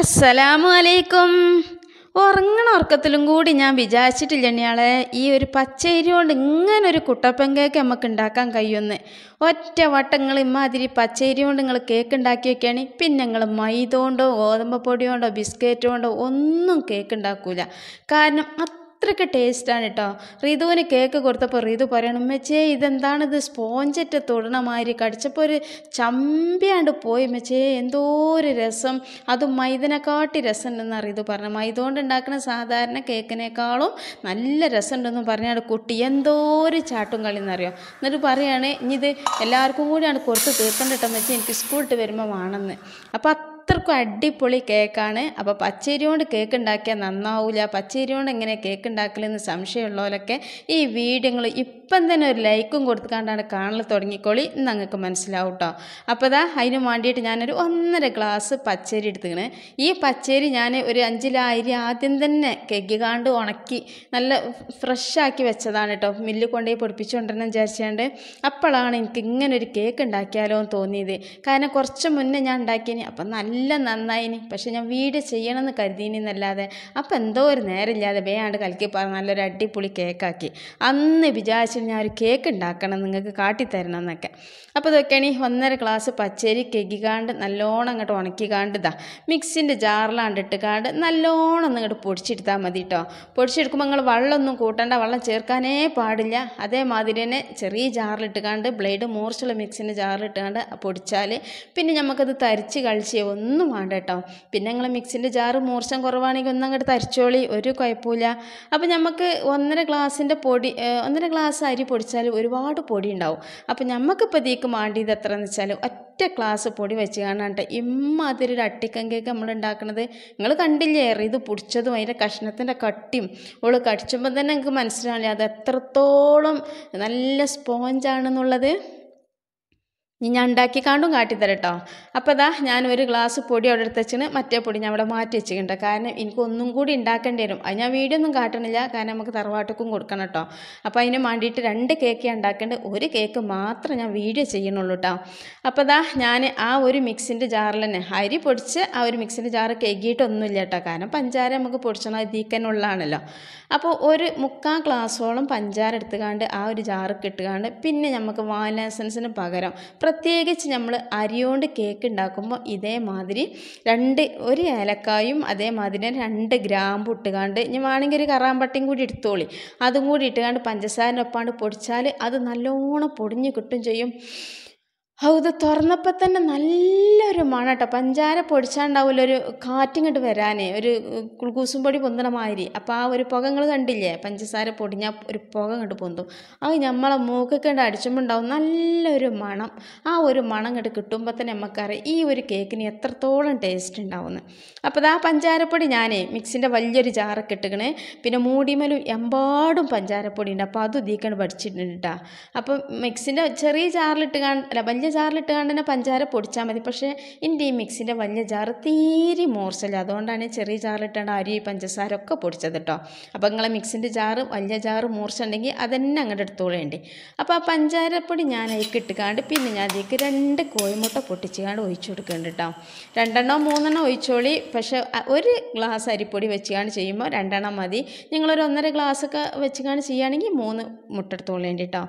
അസ്സലാമു അലൈക്കും ഉറങ്ങണ ഉറക്കത്തിലും കൂടി ഞാൻ വിചാരിച്ചിട്ടില്ല ഇയാളെ ഈ ഒരു പച്ചരി കൊണ്ട് ഇങ്ങനെ ഒരു കുട്ടപ്പൻ കേക്ക് നമുക്ക് ഉണ്ടാക്കാൻ കഴിയുമെന്ന് ഒറ്റ വട്ടങ്ങൾ ഇമാതിരി പച്ചരി കൊണ്ട് നിങ്ങൾ കേക്ക് ഉണ്ടാക്കി വെക്കുകയാണ് പിന്നെ നിങ്ങൾ മൈദ കൊണ്ടോ ഗോതമ്പ് പൊടി കൊണ്ടോ ബിസ്ക്കറ്റ് കൊണ്ടോ ഒന്നും കേക്ക് ഉണ്ടാക്കൂല കാരണം അത്രയ്ക്ക് ടേസ്റ്റാണ് കേട്ടോ റിതുവിന് കേക്ക് കൊടുത്തപ്പോൾ റിതു പറയണം ഉമ്മച്ചേ ഇതെന്താണിത് സ്പോഞ്ചറ്റ് തൊടണ മാതിരി കടിച്ചപ്പോൾ ഒരു ചമ്പിയാണ്ട് പോയി മെച്ചേ എന്തോ ഒരു രസം അത് മൈദനെക്കാട്ടി രസം ഉണ്ടെന്നാണ് റിതു പറഞ്ഞത് മൈദ കൊണ്ട് ഉണ്ടാക്കുന്ന സാധാരണ കേക്കിനേക്കാളും നല്ല രസമുണ്ടെന്ന് പറഞ്ഞാണ് കുട്ടി എന്തോ ഒരു ചാട്ടും കളി എന്നറിയോ എന്നിട്ട് പറയുകയാണ് ഇത് എല്ലാവർക്കും കൂടിയാണ് കൊടുത്ത് തീർക്കണ്ടിട്ടെന്ന് വെച്ചാൽ എനിക്ക് സ്കൂളിട്ട് വരുമ്പോൾ വേണമെന്ന് അപ്പോൾ അത്രക്കും അടിപൊളി കേക്കാണ് അപ്പോൾ പച്ചരി കൊണ്ട് കേക്ക് ഉണ്ടാക്കിയാൽ നന്നാവില്ല പച്ചരി കൊണ്ട് എങ്ങനെ കേക്ക് ഉണ്ടാക്കലെന്ന് സംശയമുള്ളവരൊക്കെ ഈ വീഡിയോ ഇപ്പം തന്നെ ഒരു ലൈക്കും കൊടുത്തുകൊണ്ടാണ് കാണൽ തുടങ്ങിക്കോളി എന്ന് അങ്ങക്ക് മനസ്സിലാവും കേട്ടോ അപ്പോൾ അതാ അതിന് വേണ്ടിയിട്ട് ഞാനൊരു ഒന്നര ഗ്ലാസ് പച്ചരി എടുത്തുക്കണ് ഈ പച്ചരി ഞാൻ ഒരു അഞ്ചിലായിരി ആദ്യം തന്നെ കാണ്ട് ഉണക്കി നല്ല ഫ്രഷാക്കി വെച്ചതാണ് കേട്ടോ മില്ല് കൊണ്ടുപോയി പൊടിപ്പിച്ചുകൊണ്ടിരുന്ന വിചാരിച്ചുകൊണ്ട് അപ്പോഴാണ് എനിക്ക് ഇങ്ങനെ ഒരു കേക്ക് ഉണ്ടാക്കിയാലോ എന്ന് തോന്നിയത് കാരണം കുറച്ച് മുന്നേ ഞാൻ ഉണ്ടാക്കിയതിന് അപ്പം നല്ല നല്ല നന്നായിനി പക്ഷെ ഞാൻ വീട് ചെയ്യണമെന്ന് കരുതിയിനി എന്നല്ലാതെ എന്തോ ഒരു നേരമില്ലാതെ വേണ്ട കലക്കി പറ നല്ലൊരു അടിപൊളി കേക്കാക്കി അന്ന് വിചാരിച്ചിട്ട് ഞാൻ ഒരു കേക്ക് ഉണ്ടാക്കണം നിങ്ങൾക്ക് കാട്ടിത്തരണം എന്നൊക്കെ അപ്പോൾ ഇതൊക്കെയാണ് ഒന്നര ഗ്ലാസ് പച്ചരി കെകികാണ്ട് നല്ലോണം അങ്ങോട്ട് ഉണക്കിക്കാണ്ട് ഇതാ മിക്സിൻ്റെ ജാറിലാണ്ട് കാണ്ട് നല്ലോണം നിങ്ങോട്ട് പൊടിച്ചെടുത്താൽ മതി കേട്ടോ പൊടിച്ചെടുക്കുമ്പോൾ നിങ്ങൾ വെള്ളമൊന്നും കൂട്ടേണ്ട വെള്ളം ചേർക്കാനേ പാടില്ല അതേമാതിരി തന്നെ ചെറിയ കാണ്ട് ബ്ലേഡ് മൂർച്ചുള്ള മിക്സിൻ്റെ കാണ്ട് പൊടിച്ചാൽ പിന്നെ നമുക്കത് തരിച്ച് കളിച്ച് ഒന്ന് ഒന്നും വേണ്ട കേട്ടോ പിന്നെ ഞങ്ങൾ മിക്സിൻ്റെ ജാറ് മൂർച്ചം കുറവാണെങ്കിൽ ഒന്നും അങ്ങോട്ട് തരിച്ചോളി ഒരു കുഴപ്പമില്ല അപ്പോൾ നമുക്ക് ഒന്നര ഗ്ലാസിൻ്റെ പൊടി ഒന്നര ഗ്ലാസ് അരി പൊടിച്ചാൽ ഒരുപാട് പൊടി ഉണ്ടാവും അപ്പോൾ നമുക്കിപ്പോൾ ഇതിക്ക് മാണ്ടിയത് എത്രയെന്ന് വെച്ചാൽ ഒറ്റ ഗ്ലാസ് പൊടി വെച്ച് കാണാണ്ട് ഇമ്മാതിരി ഒരു അട്ടിക്കൻ നമ്മൾ ഉണ്ടാക്കുന്നത് നിങ്ങൾ കണ്ടില്ലേ ഇത് പൊടിച്ചതും അതിൻ്റെ കഷ്ണത്തിൻ്റെ കട്ടിയും ഉള്ളു കടിച്ചുമ്പോൾ തന്നെ നിങ്ങൾക്ക് മനസ്സിലാവില്ല അത് എത്രത്തോളം നല്ല സ്പോഞ്ചാണെന്നുള്ളത് ഇനി ഞാൻ ഉണ്ടാക്കി കാണ്ടും കാട്ടിത്തരട്ടോ അപ്പോൾ ഇതാ ഞാൻ ഒരു ഗ്ലാസ് പൊടി അവിടെ എടുത്ത് വെച്ചിന് മറ്റേ പൊടി ഞാൻ അവിടെ മാറ്റി വെച്ചിട്ടുണ്ട് കാരണം എനിക്കൊന്നും കൂടി ഉണ്ടാക്കേണ്ടി വരും അത് ഞാൻ വീഡിയോ ഒന്നും കാട്ടണില്ല കാരണം നമുക്ക് തറവാട്ടക്കും കൊടുക്കണം കേട്ടോ അപ്പോൾ അതിന് വേണ്ടിയിട്ട് രണ്ട് കേക്ക് ഉണ്ടാക്കേണ്ട ഒരു കേക്ക് മാത്രം ഞാൻ വീഡിയോ ചെയ്യണുള്ളൂ കേട്ടോ അപ്പോൾ ഇതാ ഞാൻ ആ ഒരു മിക്സിൻ്റെ ജാറിൽ തന്നെ അരി പൊടിച്ച് ആ ഒരു മിക്സിൻ്റെ ജാറ് കഴുകിയിട്ടൊന്നുമില്ല കേട്ടോ കാരണം പഞ്ചാര നമുക്ക് പൊടിച്ചണം ഇതിക്കനുള്ളതാണല്ലോ അപ്പോൾ ഒരു മുക്കാൽ ഗ്ലാസ്സോളം പഞ്ചാര എടുത്തുകാണ്ട് ആ ഒരു ജാറ് കിട്ടുകാണ്ട് പിന്നെ നമുക്ക് വാനസൻസിന് പകരം പ്രത്യേകിച്ച് നമ്മൾ അരിയോണ്ട് കേക്ക് ഉണ്ടാക്കുമ്പോൾ ഇതേമാതിരി രണ്ട് ഒരു ഏലക്കായും അതേമാതിരി രണ്ട് ഗ്രാമ്പ് ഇട്ടുകാണ്ട് ഇനി വേണമെങ്കിൽ ഒരു കറാമ്പട്ടയും കൂടി എടുത്തോളി അതും കൂടി ഇട്ടുകാണ്ട് പഞ്ചസാരനൊപ്പാണ്ട് പൊടിച്ചാൽ അത് നല്ലോണം പൊടിഞ്ഞ് കിട്ടും ചെയ്യും ഔ തുറന്നപ്പോൾ തന്നെ നല്ലൊരു മണം കേട്ടോ പഞ്ചാര പൊടിച്ചാണ്ടാവില്ല ഒരു കാറ്റിങ്ങോട്ട് വരാനേ ഒരു കുൽക്കൂസും പൊടി പൊന്തണ മാതിരി അപ്പോൾ ആ ഒരു പുക കണ്ടില്ലേ പഞ്ചസാര പൊടിഞ്ഞാൽ ഒരു പുക ഇങ്ങോട്ട് പൊന്തും അത് നമ്മളെ മൂക്കൊക്കെ ഉണ്ട് അടിച്ചുമ്പോണ്ടാവും നല്ലൊരു മണം ആ ഒരു മണം ഇങ്ങോട്ട് കിട്ടുമ്പോൾ തന്നെ നമുക്കറിയാം ഈ ഒരു കേക്കിന് എത്രത്തോളം ടേസ്റ്റ് ഉണ്ടാവുന്നു അപ്പോൾ അത് ആ പഞ്ചാരപ്പൊടി ഞാനേ മിക്സിൻ്റെ വലിയൊരു ജാറൊക്കെ ഇട്ടിക്കണേ പിന്നെ മൂടിമേലും എമ്പാടും പഞ്ചാരപ്പൊടി ഉണ്ട് അപ്പോൾ അത് ഇതിക്കാണ് പഠിച്ചിട്ടുണ്ട് കേട്ടോ അപ്പം മിക്സിൻ്റെ ചെറിയ ജാറിലിട്ട് കാണാൻ വലിയ വലിയ ജാറിലിട്ട് കണ്ട് തന്നെ പഞ്ചാര പൊടിച്ചാൽ മതി പക്ഷേ എൻ്റെ ഈ മിക്സിൻ്റെ വലിയ ജാറ് തീരെ മോർച്ചല്ല അതുകൊണ്ടാണ് ചെറിയ ജാറിലിട്ടേണ്ട അരി പഞ്ചസാര ഒക്കെ പൊടിച്ചത് കേട്ടോ അപ്പം നിങ്ങളെ മിക്സിൻ്റെ ജാറ് വലിയ ജാറ് മോർച്ചുണ്ടെങ്കിൽ അതന്നെ അങ്ങോട്ട് എടുത്തോളേണ്ടി അപ്പോൾ ആ പഞ്ചാരപ്പൊടി ഞാൻ അതിലേക്ക് ഇട്ടുകാണ്ട് പിന്നെ ഞാൻ അതിലേക്ക് രണ്ട് കോഴിമുട്ട പൊട്ടിച്ചുകാണ്ട് ഒഴിച്ചു കൊടുക്കുന്നുണ്ട് കേട്ടോ രണ്ടെണ്ണോ മൂന്നെണ്ണോ ഒഴിച്ചോളി പക്ഷേ ഒരു ഗ്ലാസ് അരിപ്പൊടി കാണ് ചെയ്യുമ്പോൾ രണ്ടെണ്ണം മതി നിങ്ങളൊരു ഒന്നര ഗ്ലാസ്സൊക്കെ കാണ് ചെയ്യുകയാണെങ്കിൽ മൂന്ന് മുട്ട എടുത്തോളേണ്ടി കേട്ടോ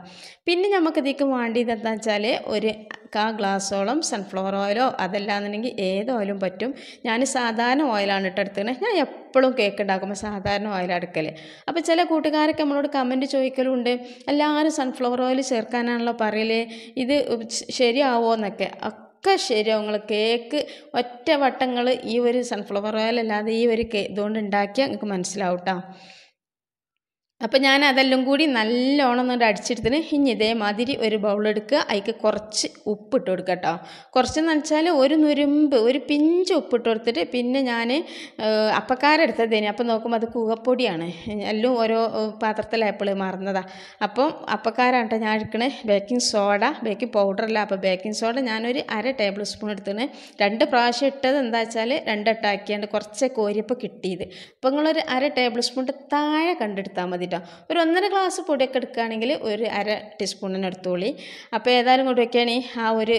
പിന്നെ നമുക്കിതേക്ക് വേണ്ടിയത് എന്താ വെച്ചാൽ ഒരു കാ ഗ്ലാസ്സോളം സൺഫ്ലവർ ഓയിലോ അതല്ലാന്നുണ്ടെങ്കിൽ ഏത് ഓയിലും പറ്റും ഞാൻ സാധാരണ ഓയിലാണ് ഇട്ട് ഞാൻ എപ്പോഴും കേക്ക് ഉണ്ടാക്കുമ്പോൾ സാധാരണ ഓയിൽ അടുക്കൽ അപ്പോൾ ചില കൂട്ടുകാരൊക്കെ നമ്മളോട് കമൻറ്റ് ചോദിക്കലുണ്ട് എല്ലാവരും സൺഫ്ലവർ ഓയിൽ ചേർക്കാനാണല്ലോ പറയല് ഇത് ശരിയാവോ എന്നൊക്കെ ഒക്കെ ശരിയാവും നിങ്ങൾ കേക്ക് ഒറ്റ വട്ടങ്ങൾ ഈ ഒരു സൺഫ്ലവർ ഓയിൽ അല്ലാതെ ഈ ഒരു കേ ഇതുകൊണ്ട് ഉണ്ടാക്കിയാൽ നിങ്ങൾക്ക് മനസ്സിലാവും കേട്ടോ അപ്പോൾ ഞാൻ അതെല്ലാം കൂടി നല്ലോണം എന്നിട്ട് അടിച്ചെടുത്തിന് ഇനി ഇതേമാതിരി ഒരു ബൗളെടുക്കുക അതിക്ക് കുറച്ച് ഉപ്പിട്ട് കൊടുക്കുക കേട്ടോ കുറച്ചെന്ന് വെച്ചാൽ ഒരു നുരുമ്പ് ഒരു പിഞ്ച് ഉപ്പിട്ട് കൊടുത്തിട്ട് പിന്നെ ഞാൻ അപ്പക്കാരെടുത്തതേന് അപ്പോൾ നോക്കുമ്പോൾ അത് കൂകപ്പൊടിയാണ് എല്ലാം ഓരോ പാത്രത്തിലായപ്പോൾ മറന്നതാണ് അപ്പം അപ്പക്കാരാട്ടോ ഞാൻ എടുക്കണേ ബേക്കിംഗ് സോഡ ബേക്കിംഗ് പൗഡറല്ല അപ്പോൾ ബേക്കിംഗ് സോഡ ഞാനൊരു അര ടേബിൾ സ്പൂൺ എടുത്തിന് രണ്ട് പ്രാവശ്യം ഇട്ടത് എന്താ വെച്ചാൽ രണ്ടിട്ടാക്കിയാണ്ട് കുറച്ച് കോരിയപ്പോൾ കിട്ടിയത് അപ്പോൾ നിങ്ങളൊരു അര ടേബിൾ സ്പൂണിൻ്റെ താഴെ കണ്ടെടുത്താൽ മതി മതി കേട്ടോ ഒരു ഒന്നര ഗ്ലാസ് പൊടിയൊക്കെ എടുക്കുകയാണെങ്കിൽ ഒരു അര ടീസ്പൂണിന് എടുത്തോളി അപ്പോൾ ഏതായാലും കൂടി വയ്ക്കുകയാണെങ്കിൽ ആ ഒരു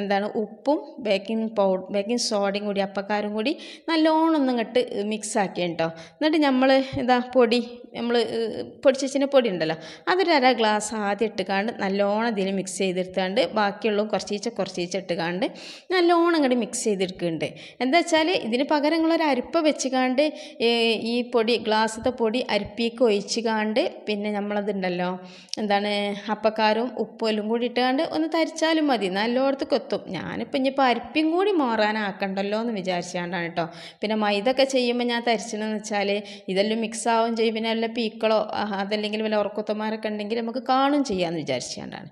എന്താണ് ഉപ്പും ബേക്കിംഗ് പൗഡർ ബേക്കിംഗ് സോഡയും കൂടി അപ്പക്കാരും കൂടി നല്ലോണം ഒന്നും ഇട്ട് മിക്സ് ആക്കിയാണ് കേട്ടോ എന്നിട്ട് നമ്മൾ എന്താ പൊടി നമ്മൾ പൊടിച്ചിച്ചിൻ്റെ പൊടി ഉണ്ടല്ലോ അതൊരു അര ഗ്ലാസ് ആദ്യം ഇട്ടുകാണ്ട് നല്ലോണം ഇതിൽ മിക്സ് ചെയ്തെടുത്താണ്ട് ബാക്കിയുള്ള കുറച്ചീച്ച കുറച്ചീച്ച ഇട്ടുകാണ്ട് നല്ലോണം അങ്ങോട്ട് മിക്സ് ചെയ്തെടുക്കുന്നുണ്ട് എന്താ വെച്ചാൽ ഇതിന് പകരം നിങ്ങളൊരു അരിപ്പ വെച്ചുകാണ്ട് ഈ പൊടി ഗ്ലാസ്സത്തെ പൊടി അരിപ്പിക്ക് ഒഴിച്ച് വെച്ചിക്കാണ്ട് പിന്നെ നമ്മളതുണ്ടല്ലോ എന്താണ് അപ്പക്കാരും ഉപ്പലും കൂടി ഇട്ടുകൊണ്ട് ഒന്ന് തരിച്ചാലും മതി നല്ലോടത്ത് കൊത്തും ഞാനിപ്പോൾ ഇനി പരിപ്പും കൂടി മാറാനാക്കണ്ടല്ലോ എന്ന് വിചാരിച്ചാണ്ടാണ് കേട്ടോ പിന്നെ മൈദൊക്കെ ചെയ്യുമ്പോൾ ഞാൻ തരിച്ചതെന്ന് വെച്ചാൽ ഇതെല്ലാം മിക്സ് ആവും ചെയ്യും പിന്നെ വല്ല പീക്കളോ അതല്ലെങ്കിൽ വല്ല ഉറക്കുത്തന്മാരൊക്കെ ഉണ്ടെങ്കിൽ നമുക്ക് കാണും ചെയ്യാമെന്ന് വിചാരിച്ചാണ്ടാണ്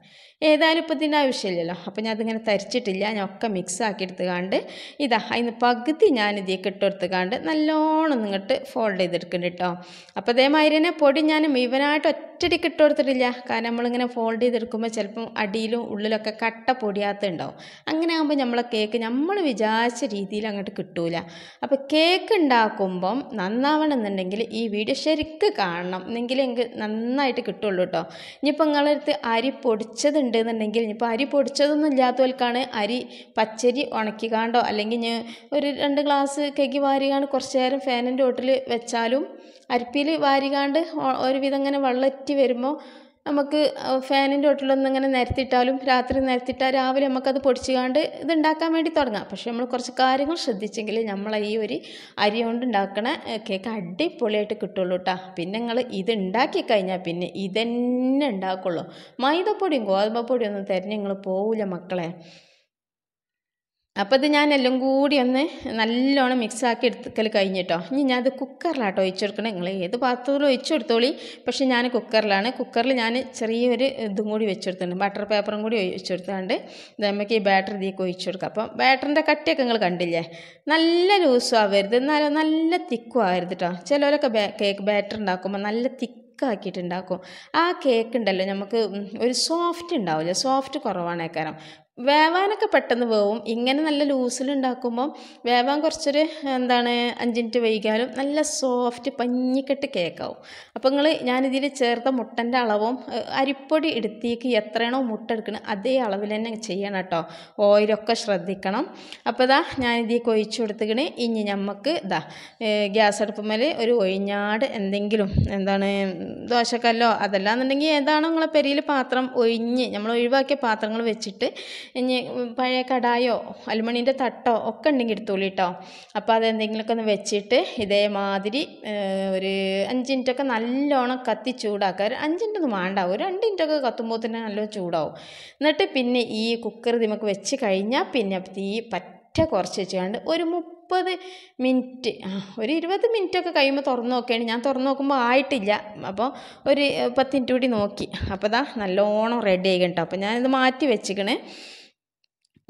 ഏതായാലും ഇപ്പോൾ ഇതിൻ്റെ ആവശ്യമില്ലല്ലോ അപ്പോൾ ഞാൻ അതിങ്ങനെ തരിച്ചിട്ടില്ല ഞാൻ ഒക്കെ മിക്സ് ആക്കി എടുത്തുകാണ്ട് ഇതാ അതിന് പകുതി ഞാൻ ഇതിലേക്ക് ഇട്ടെടുത്തുകാണ്ട് നല്ലോണം നിങ്ങട്ട് ഫോൾഡ് ചെയ്തെടുക്കുന്നുണ്ട് കേട്ടോ അപ്പോൾ അതേമാതിരി തന്നെ പൊടി ഞാൻ ഇവനായിട്ട് ഒറ്റടിക്ക് ഇട്ട് കാരണം നമ്മളിങ്ങനെ ഫോൾഡ് ചെയ്തെടുക്കുമ്പോൾ ചിലപ്പം അടിയിലും ഉള്ളിലൊക്കെ കട്ട പൊടിയാത്തുണ്ടാവും അങ്ങനെ ആകുമ്പോൾ നമ്മളെ കേക്ക് നമ്മൾ വിചാരിച്ച രീതിയിൽ അങ്ങോട്ട് കിട്ടൂല അപ്പോൾ കേക്ക് ഉണ്ടാക്കുമ്പം നന്നാവണമെന്നുണ്ടെങ്കിൽ ഈ വീഡിയോ ശരിക്ക് കാണണം എന്നെങ്കിലും എനിക്ക് നന്നായിട്ട് കിട്ടുള്ളൂ കേട്ടോ ഇനിയിപ്പോൾ നിങ്ങളടുത്ത് അരി പൊടിച്ചത് എന്നുണ്ടെങ്കിൽ ഇപ്പോൾ അരി പൊടിച്ചതൊന്നും ഇല്ലാത്തവർക്കാണ് അരി പച്ചരി ഉണക്കിക്കാണ്ടോ അല്ലെങ്കിൽ ഞാൻ ഒരു രണ്ട് ഗ്ലാസ് കെകി വാരികാണ്ട് കുറച്ച് നേരം ഫാനിൻ്റെ ഓട്ടിൽ വെച്ചാലും അരിപ്പിയിൽ വാരികാണ്ട് ഒരുവിധം ഇങ്ങനെ വെള്ളറ്റി വരുമ്പോൾ നമുക്ക് ഫാനിൻ്റെ ഒട്ടിലൊന്നും ഇങ്ങനെ നിരത്തിയിട്ടാലും രാത്രി നിരത്തിയിട്ടാൽ രാവിലെ നമുക്കത് പൊടിച്ചുകാണ്ട് ഇത് ഉണ്ടാക്കാൻ വേണ്ടി തുടങ്ങാം പക്ഷേ നമ്മൾ കുറച്ച് കാര്യങ്ങൾ ശ്രദ്ധിച്ചെങ്കിൽ നമ്മൾ ഈ ഒരു അരി കൊണ്ട് കേക്ക് അടിപൊളിയായിട്ട് കിട്ടുള്ളൂ കേട്ടോ പിന്നെ നിങ്ങൾ ഇത് ഉണ്ടാക്കി കഴിഞ്ഞാൽ പിന്നെ ഇതന്നെ ഉണ്ടാക്കുള്ളൂ മൈദപ്പൊടിയും ഗോതമ്പ് പൊടിയൊന്നും തിരഞ്ഞ് നിങ്ങൾ പോവില്ല മക്കളെ അപ്പോൾ ഇത് ഞാൻ എല്ലാം കൂടി ഒന്ന് നല്ലോണം മിക്സാക്കി എടുക്കൽ കഴിഞ്ഞിട്ടോ ഇനി ഞാനത് കുക്കറിലാട്ടോ ഒഴിച്ചെടുക്കണം നിങ്ങൾ ഏത് പാത്രത്തിലും ഒഴിച്ചു കൊടുത്തോളി പക്ഷെ ഞാൻ കുക്കറിലാണ് കുക്കറിൽ ഞാൻ ചെറിയൊരു ഇതും കൂടി വെച്ചെടുത്തിട്ടുണ്ട് ബട്ടർ പേപ്പറും കൂടി ഒഴിച്ചെടുത്താണ്ട് നമുക്ക് ഈ ബാറ്റർ ഇതിലേക്ക് ഒഴിച്ചെടുക്കാം അപ്പം ബാറ്ററിൻ്റെ കട്ടിയൊക്കെ നിങ്ങൾ കണ്ടില്ലേ നല്ല ലൂസും ആവരുത് എന്നാലും നല്ല തിക്കും ആവരുത് കേട്ടോ ചിലവരൊക്കെ കേക്ക് ബാറ്റർ ഉണ്ടാക്കുമ്പോൾ നല്ല തിക്ക് തിക്കാക്കിയിട്ടുണ്ടാക്കും ആ കേക്ക് ഉണ്ടല്ലോ നമുക്ക് ഒരു സോഫ്റ്റ് ഉണ്ടാവില്ല സോഫ്റ്റ് കുറവാണേക്കാരം വേവാനൊക്കെ പെട്ടെന്ന് വേവും ഇങ്ങനെ നല്ല ലൂസിൽ ഉണ്ടാക്കുമ്പം വേവാൻ കുറച്ചൊരു എന്താണ് അഞ്ച് മിനിറ്റ് വൈകാലും നല്ല സോഫ്റ്റ് പഞ്ഞിക്കെട്ട് കേക്കാവും അപ്പോൾ നിങ്ങൾ ഞാനിതിൽ ചേർത്ത മുട്ടൻ്റെ അളവും അരിപ്പൊടി എടുത്തേക്ക് എത്രയാണോ മുട്ട എടുക്കണം അതേ അളവിൽ തന്നെ ചെയ്യണം കേട്ടോ ഓയിലൊക്കെ ശ്രദ്ധിക്കണം അപ്പോൾ ഇതാ ഞാനിതിൽ ഒഴിച്ചു കൊടുത്തിക്കണ് ഇനി നമുക്ക് ഇതാ ഗ്യാസ് അടുപ്പുമേൽ ഒരു ഒഴിഞ്ഞാട് എന്തെങ്കിലും എന്താണ് ദോശക്കല്ലോ അതല്ലാന്നുണ്ടെങ്കിൽ ഏതാണോ നിങ്ങളെ പെരിയിൽ പാത്രം ഒഴിഞ്ഞ് നമ്മൾ ഒഴിവാക്കിയ പാത്രങ്ങൾ വെച്ചിട്ട് ഇനി പഴയ കടായോ അലുമണീൻ്റെ തട്ടോ ഒക്കെ ഉണ്ടെങ്കിൽ എടുത്തോളൂ കേട്ടോ അപ്പോൾ അതെന്തെങ്കിലുമൊക്കെ ഒന്ന് വെച്ചിട്ട് ഇതേമാതിരി ഒരു അഞ്ച് മിനിറ്റൊക്കെ നല്ലോണം കത്തി ചൂടാക്കുക ഒരു അഞ്ച് മിനിറ്റൊന്നും വേണ്ട ഒരു രണ്ട് മിനിറ്റൊക്കെ കത്തുമ്പോൾ തന്നെ നല്ല ചൂടാവും എന്നിട്ട് പിന്നെ ഈ കുക്കർ നമുക്ക് വെച്ച് കഴിഞ്ഞാൽ പിന്നെ തീ പറ്റ കുറച്ച് വെച്ചുകൊണ്ട് ഒരു മുപ്പത് മിനിറ്റ് ഒരു ഇരുപത് മിനിറ്റൊക്കെ കഴിയുമ്പോൾ തുറന്ന് നോക്കുകയാണ് ഞാൻ തുറന്ന് നോക്കുമ്പോൾ ആയിട്ടില്ല അപ്പോൾ ഒരു പത്ത് മിനിറ്റ് കൂടി നോക്കി അപ്പോൾ ദാ നല്ലോണം റെഡി ആയി കേട്ടോ അപ്പോൾ ഞാനിത് മാറ്റി വെച്ചിക്കണേ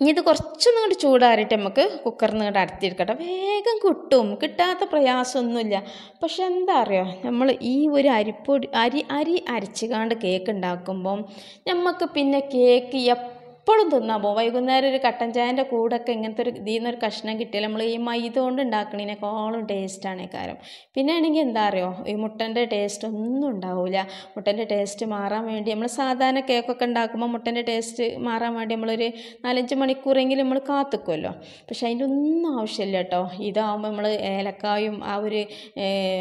ഇനി ഇത് കുറച്ചൊന്നും കൂടി ചൂടാറിയിട്ട് നമുക്ക് കുക്കറിൽ നിന്ന് അടുത്തിരിക്കട്ടെ വേഗം കിട്ടും കിട്ടാത്ത പ്രയാസമൊന്നുമില്ല പക്ഷെ എന്താ അറിയോ നമ്മൾ ഈ ഒരു അരിപ്പൊടി അരി അരി അരച്ചുകാണ്ട് കേക്ക് ഉണ്ടാക്കുമ്പം നമുക്ക് പിന്നെ കേക്ക് എപ്പോഴും തിന്നാൻ പോകും വൈകുന്നേരം ഒരു കട്ടൻ ചായൻ്റെ കൂടൊക്കെ ഇങ്ങനത്തെ ഒരു ഇതിൽ നിന്നൊരു കഷ്ണം കിട്ടിയാൽ നമ്മൾ ഈ മൈദ കൊണ്ട് ഉണ്ടാക്കണേനേക്കാളും ടേസ്റ്റാണ് കാര്യം പിന്നെ ആണെങ്കിൽ എന്താ അറിയോ ഈ മുട്ടൻ്റെ ടേസ്റ്റ് ഒന്നും ഉണ്ടാവില്ല മുട്ടൻ്റെ ടേസ്റ്റ് മാറാൻ വേണ്ടി നമ്മൾ സാധാരണ കേക്കൊക്കെ ഉണ്ടാക്കുമ്പോൾ മുട്ടൻ്റെ ടേസ്റ്റ് മാറാൻ വേണ്ടി നമ്മളൊരു നാലഞ്ച് മണിക്കൂറെങ്കിലും നമ്മൾ കാത്തുക്കുമല്ലോ പക്ഷെ അതിൻ്റെ ഒന്നും ആവശ്യമില്ല കേട്ടോ ഇതാവുമ്പോൾ നമ്മൾ ഏലക്കായും ആ ഒരു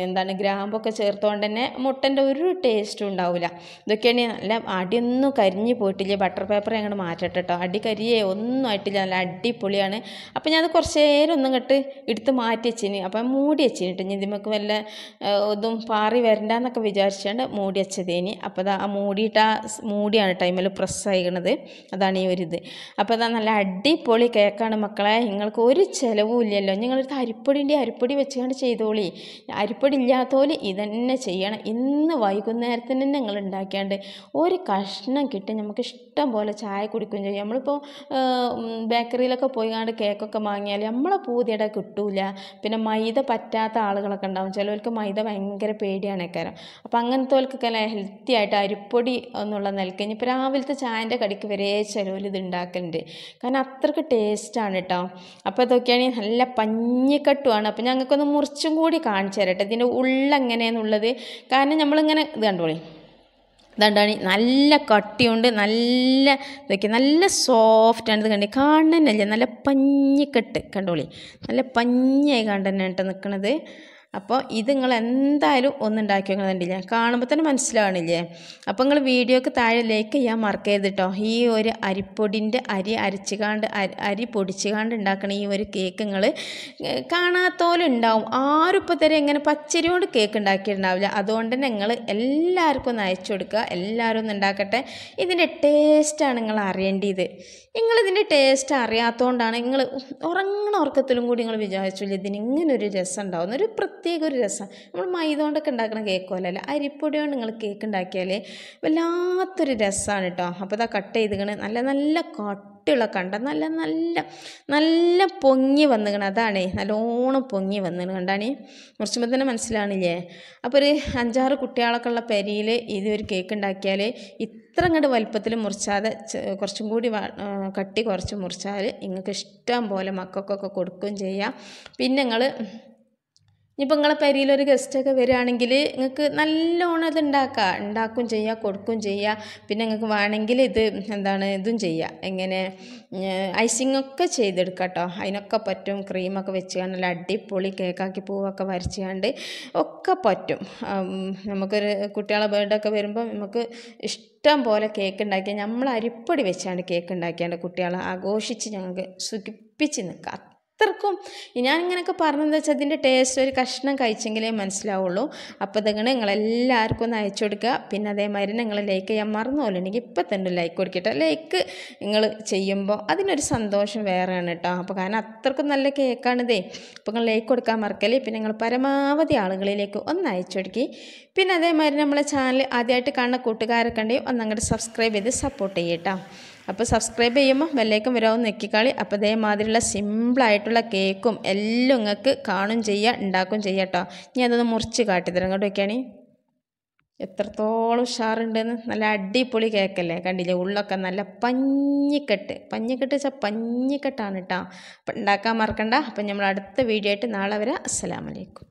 എന്താണ് ഗ്രാമ്പൊക്കെ ചേർത്തുകൊണ്ട് തന്നെ മുട്ടൻ്റെ ഒരു ടേസ്റ്റും ഉണ്ടാവില്ല ഇതൊക്കെയാണെങ്കിൽ നല്ല അടിയൊന്നും കരിഞ്ഞു പോയിട്ടില്ല ബട്ടർ പേപ്പർ അങ്ങോട്ട് മാറ്റട്ടെ കേട്ടോ അടി ഒന്നും ആയിട്ടില്ല നല്ല അടിപൊളിയാണ് അപ്പോൾ ഞാനത് കുറച്ച് നേരം ഒന്നും കെട്ട് എടുത്ത് മാറ്റി വെച്ചിന് അപ്പം മൂടി വെച്ചിന് കേട്ടോ ഞാൻ ഇതിമക്ക് വല്ല ഇതും പാറി എന്നൊക്കെ വിചാരിച്ചുകൊണ്ട് മൂടി വെച്ചതേനി അപ്പോൾ അതാ ആ മൂടിയിട്ട് ആ മൂടിയാണ് ടൈമിൽ പ്രസ് ആയിക്കണത് അതാണ് ഈ ഒരു ഇത് അപ്പോൾ അതാ നല്ല അടിപൊളി കേക്കാണ് മക്കളെ നിങ്ങൾക്ക് ഒരു ചിലവും ഇല്ലല്ലോ നിങ്ങളടുത്ത് അരിപ്പൊടിൻ്റെ അരിപ്പൊടി വെച്ചുകൊണ്ട് ചെയ്തോളി അരിപ്പൊടി ഇല്ലാത്തോലി ഇതന്നെ ചെയ്യണം ഇന്ന് വൈകുന്നേരത്തിന് തന്നെ നിങ്ങൾ ഉണ്ടാക്കിയാണ്ട് ഒരു കഷ്ണം കിട്ടി നമുക്ക് ഇഷ്ടം പോലെ ചായ കുടിക്കും എൻജോയ് നമ്മളിപ്പോൾ ബേക്കറിയിലൊക്കെ പോയി കണ്ട് കേക്കൊക്കെ വാങ്ങിയാൽ നമ്മളെ പൂതിയുടെ കിട്ടൂല പിന്നെ മൈദ പറ്റാത്ത ആളുകളൊക്കെ ഉണ്ടാവും ചിലവർക്ക് മൈദ ഭയങ്കര പേടിയാണ് കാരണം അപ്പോൾ അങ്ങനത്തെവർക്കൊക്കെ ഹെൽത്തി ആയിട്ട് അരിപ്പൊടി എന്നുള്ള നിലയ്ക്ക് ഇപ്പോൾ രാവിലത്തെ ചായൻ്റെ കടിക്ക് വരെ ചിലവർ ഇത് ഉണ്ടാക്കലുണ്ട് കാരണം അത്രക്ക് ടേസ്റ്റാണ് കേട്ടോ അപ്പോൾ ഇതൊക്കെയാണെങ്കിൽ നല്ല പഞ്ഞിക്കെട്ടുമാണ് അപ്പോൾ ഞങ്ങൾക്കൊന്ന് മുറിച്ചും കൂടി കാണിച്ചു തരട്ടെ ഇതിൻ്റെ ഉള്ളെങ്ങനെയെന്നുള്ളത് കാരണം നമ്മളിങ്ങനെ ഇത് കണ്ടോളി ഇതാണ്ടാണ് നല്ല കട്ടിയുണ്ട് നല്ല ഇതൊക്കെ നല്ല സോഫ്റ്റാണ് ഇത് കണ്ടത് കാണുന്നതന്നെ നല്ല പഞ്ഞിക്കെട്ട് കണ്ടോളി നല്ല പഞ്ഞായി കണ്ടന്നെ കേട്ടോ നിൽക്കണത് അപ്പോൾ ഇത് നിങ്ങൾ എന്തായാലും ഒന്നുണ്ടാക്കി വെക്കണമെന്നുണ്ടില്ലേ കാണുമ്പോൾ തന്നെ മനസ്സിലാവണില്ലേ അപ്പോൾ നിങ്ങൾ വീഡിയോക്ക് താഴെ ലൈക്ക് ചെയ്യാൻ മറക്കരുത് കേട്ടോ ഈ ഒരു അരിപ്പൊടിൻ്റെ അരി കാണ്ട് അരി കാണ്ട് ഉണ്ടാക്കണ ഈ ഒരു കേക്ക് നിങ്ങൾ കാണാത്തോലും ഉണ്ടാവും ആരും ഇപ്പോൾ തരെ ഇങ്ങനെ പച്ചരി കൊണ്ട് കേക്ക് ഉണ്ടാക്കിയിട്ടുണ്ടാവില്ല അതുകൊണ്ട് തന്നെ നിങ്ങൾ എല്ലാവർക്കും ഒന്ന് അയച്ചു കൊടുക്കുക എല്ലാവരും ഒന്ന് ഉണ്ടാക്കട്ടെ ഇതിൻ്റെ ടേസ്റ്റാണ് നിങ്ങൾ അറിയേണ്ടത് നിങ്ങളിതിൻ്റെ ടേസ്റ്റ് അറിയാത്തതുകൊണ്ടാണ് നിങ്ങൾ ഉറങ്ങണ ഉറക്കത്തിലും കൂടി നിങ്ങൾ വിചാരിച്ചില്ല ഇതിന് ഇങ്ങനൊരു ഒരു രസം ഉണ്ടാവുന്ന ഒരു പ്രത്യേക പ്രത്യേക ഒരു രസം നമ്മൾ മൈദ കൊണ്ടൊക്കെ ഉണ്ടാക്കുന്ന കേക്ക് പോലെയല്ല അരിപ്പൊടി കൊണ്ട് നിങ്ങൾ കേക്ക് ഉണ്ടാക്കിയാൽ വല്ലാത്തൊരു രസമാണ് കേട്ടോ അപ്പോൾ ഇതാ കട്ട് ചെയ്തിക്കണ് നല്ല നല്ല കട്ട് കട്ടിയുള്ള കണ്ട നല്ല നല്ല നല്ല പൊങ്ങി വന്നിക്കണം അതാണേ നല്ലോണം പൊങ്ങി വന്നിക്കണം കണ്ടാണേ മുറിച്ചുമ്പോൾ തന്നെ മനസ്സിലാണില്ലേ അപ്പോൾ ഒരു അഞ്ചാറ് കുട്ടികളൊക്കെ ഉള്ള പെരിയിൽ ഇത് ഒരു കേക്ക് ഉണ്ടാക്കിയാൽ ഇത്ര അങ്ങോട്ട് വലുപ്പത്തിൽ മുറിച്ചാതെ കുറച്ചും കൂടി കട്ടി കുറച്ച് മുറിച്ചാൽ നിങ്ങൾക്ക് ഇഷ്ടം പോലെ മക്കൾക്കൊക്കെ കൊടുക്കുകയും ചെയ്യാം പിന്നെ നിങ്ങൾ ഇനിയിപ്പോൾ നിങ്ങളെ പെരിയിൽ ഒരു ഗസ്റ്റൊക്കെ വരികയാണെങ്കിൽ നിങ്ങൾക്ക് നല്ലോണം ഇത് ഉണ്ടാക്കുക ഉണ്ടാക്കും ചെയ്യുക കൊടുക്കും ചെയ്യുക പിന്നെ നിങ്ങൾക്ക് വേണമെങ്കിൽ ഇത് എന്താണ് ഇതും ചെയ്യുക എങ്ങനെ ഐസിങ്ങൊക്കെ ചെയ്തെടുക്കാം കേട്ടോ അതിനൊക്കെ പറ്റും ക്രീമൊക്കെ വെച്ച് നല്ല അടിപൊളി കേക്കാക്കി പൂവൊക്കെ വരച്ചുകൊണ്ട് ഒക്കെ പറ്റും നമുക്കൊരു കുട്ടികളെ ഒക്കെ വരുമ്പോൾ നമുക്ക് ഇഷ്ടം പോലെ കേക്ക് ഉണ്ടാക്കിയാൽ നമ്മൾ അരിപ്പൊടി വെച്ചാണ് കേക്ക് ഉണ്ടാക്കിയാണ്ട് കുട്ടികളെ ആഘോഷിച്ച് ഞങ്ങൾക്ക് സുഖിപ്പിച്ച് നിൽക്കാം അത്രക്കും ഞാനിങ്ങനെയൊക്കെ പറഞ്ഞതെന്ന് വെച്ചാൽ അതിൻ്റെ ടേസ്റ്റ് ഒരു കഷ്ണം കഴിച്ചെങ്കിലേ മനസ്സിലാവുള്ളൂ അപ്പോൾ നിങ്ങൾ നിങ്ങളെല്ലാവർക്കും ഒന്ന് അയച്ചു കൊടുക്കുക പിന്നെ അതേമാതിരി നിങ്ങൾ ലൈക്ക് ചെയ്യാൻ മറന്നു പോലുണ്ടെങ്കിൽ ഇപ്പം തന്നെ ലൈക്ക് കൊടുക്കട്ടെ ലൈക്ക് നിങ്ങൾ ചെയ്യുമ്പോൾ അതിനൊരു സന്തോഷം വേറെയാണ് കേട്ടോ അപ്പോൾ കാരണം അത്രക്കും നല്ല കേക്കാണിതേ അപ്പോൾ നിങ്ങൾ ലൈക്ക് കൊടുക്കാൻ മറക്കല്ലേ പിന്നെ നിങ്ങൾ പരമാവധി ആളുകളിലേക്ക് ഒന്ന് അയച്ചു കൊടുക്കി പിന്നെ അതേമാതിരി നമ്മളെ ചാനൽ ആദ്യമായിട്ട് കാണുന്ന കൂട്ടുകാരൊക്കെ ഉണ്ടെങ്കിൽ ഒന്ന് അങ്ങോട്ട് സബ്സ്ക്രൈബ് ചെയ്ത് സപ്പോർട്ട് ചെയ്യട്ടോ അപ്പോൾ സബ്സ്ക്രൈബ് ചെയ്യുമ്പോൾ വെല്ലേക്കും വരാവും നെക്കിക്കാളി അപ്പോൾ ഇതേമാതിരിയുള്ള സിമ്പിളായിട്ടുള്ള കേക്കും എല്ലാം നിങ്ങൾക്ക് കാണും ചെയ്യുക ഉണ്ടാക്കും ചെയ്യുക കേട്ടോ ഇനി അതൊന്ന് മുറിച്ച് കാട്ടിത്തരാം കേട്ടോ ഒക്കെയാണ് എത്രത്തോളം ഉഷാറുണ്ടെന്ന് നല്ല അടിപൊളി കേക്കല്ലേ കണ്ടില്ലേ ഉള്ളൊക്കെ നല്ല പഞ്ഞിക്കെട്ട് പഞ്ഞിക്കെട്ട് വെച്ചാൽ പഞ്ഞിക്കെട്ടാണ് കേട്ടോ അപ്പം ഉണ്ടാക്കാൻ മറക്കണ്ട അപ്പം നമ്മൾ അടുത്ത വീഡിയോ ആയിട്ട് നാളെ വരാം വലൈക്കും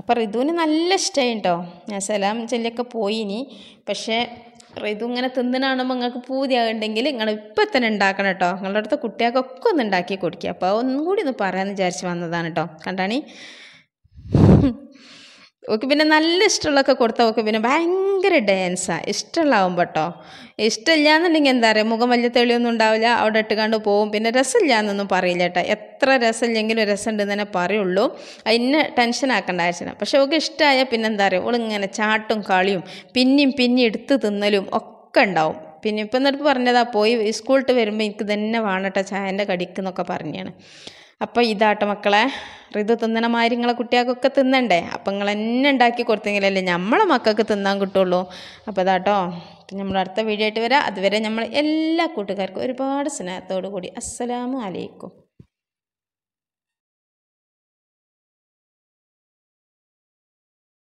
അപ്പോൾ റിതുവിന് നല്ല ഇഷ്ടമായി കേട്ടോ ഞാൻ സലാം ചെല്ലിയൊക്കെ ഇനി പക്ഷേ റിതു ഇങ്ങനെ തിന്നിനാണുമ്പോൾ നിങ്ങൾക്ക് പൂതിയാകുണ്ടെങ്കിൽ നിങ്ങൾ ഇപ്പം തന്നെ ഉണ്ടാക്കണം കേട്ടോ നിങ്ങളുടെ അടുത്ത ഒക്കെ ഒന്ന് ഉണ്ടാക്കി കൊടുക്കുക അപ്പോൾ ഒന്നും കൂടി ഒന്ന് പറയാമെന്ന് വിചാരിച്ച് വന്നതാണ് കേട്ടോ കണ്ടാണി ഓക്കെ പിന്നെ നല്ല ഇഷ്ടമുള്ളതൊക്കെ കൊടുത്താൽ ഓക്കെ പിന്നെ ഭയങ്കര ഡാൻസാണ് ഇഷ്ടമുള്ളാവും കേട്ടോ ഇഷ്ടമില്ല എന്നുണ്ടെങ്കിൽ എന്താ പറയുക മുഖം വലിയ തെളിയൊന്നും ഉണ്ടാവില്ല അവിടെ ഇട്ടുകൊണ്ട് പോവും പിന്നെ രസമില്ല എന്നൊന്നും പറയില്ല കേട്ടോ എത്ര രസമില്ലെങ്കിലും രസമുണ്ടെന്ന് തന്നെ പറയുള്ളൂ അതിന് ടെൻഷൻ ആക്കേണ്ട ആവശ്യമില്ല പക്ഷേ ഓക്കെ ഇഷ്ടമായ പിന്നെ എന്താ പറയുക ഓളിങ്ങനെ ചാട്ടും കളിയും പിന്നെയും പിന്നെ എടുത്ത് തിന്നലും ഒക്കെ ഉണ്ടാവും പിന്നെ ഇപ്പം എന്നിട്ട് പറഞ്ഞതാ പോയി സ്കൂളിട്ട് വരുമ്പോൾ എനിക്ക് തന്നെ വേണട്ടോ ചായൻ്റെ കടിക്കുന്നൊക്കെ പറഞ്ഞാണ് അപ്പോൾ ഇതാട്ടോ മക്കളെ ഋതു തിന്നണ മാതിരി നിങ്ങളെ കുട്ടികൾക്കൊക്കെ തിന്നണ്ടേ അപ്പം നിങ്ങൾ എന്നെ ഉണ്ടാക്കി കൊടുത്തെങ്കിലല്ലേ നമ്മളെ മക്കൾക്ക് തിന്നാൻ കിട്ടുള്ളൂ അപ്പോൾ ഇതാട്ടോ നമ്മൾ അടുത്ത വീഡിയോ ആയിട്ട് വരാം അതുവരെ നമ്മൾ എല്ലാ കൂട്ടുകാർക്കും ഒരുപാട് സ്നേഹത്തോടു കൂടി അസ്സലാമു അലൈക്കും